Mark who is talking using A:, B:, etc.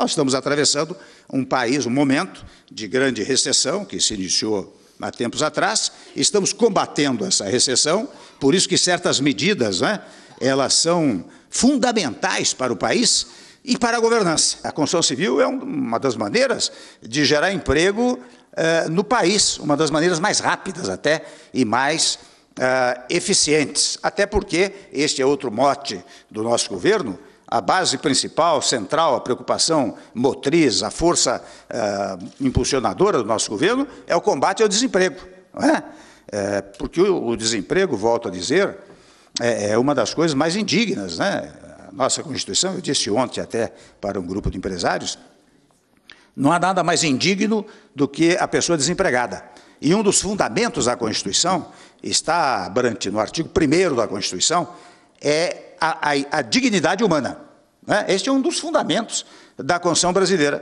A: Nós estamos atravessando um país, um momento de grande recessão que se iniciou há tempos atrás, estamos combatendo essa recessão, por isso que certas medidas, né, elas são fundamentais para o país e para a governança. A construção civil é uma das maneiras de gerar emprego eh, no país, uma das maneiras mais rápidas até e mais eh, eficientes, até porque este é outro mote do nosso governo, a base principal, central, a preocupação motriz, a força uh, impulsionadora do nosso governo é o combate ao desemprego. Não é? é porque o, o, desemprego, volto a dizer, é, é uma das coisas mais indignas. Né? A nossa Constituição, eu disse ontem até para um grupo de empresários, não há nada mais indigno do que a pessoa desempregada. E um dos fundamentos da Constituição, está abrante no artigo 1 da Constituição, é a, a, a dignidade humana. Né? Este é um dos fundamentos da Constituição brasileira.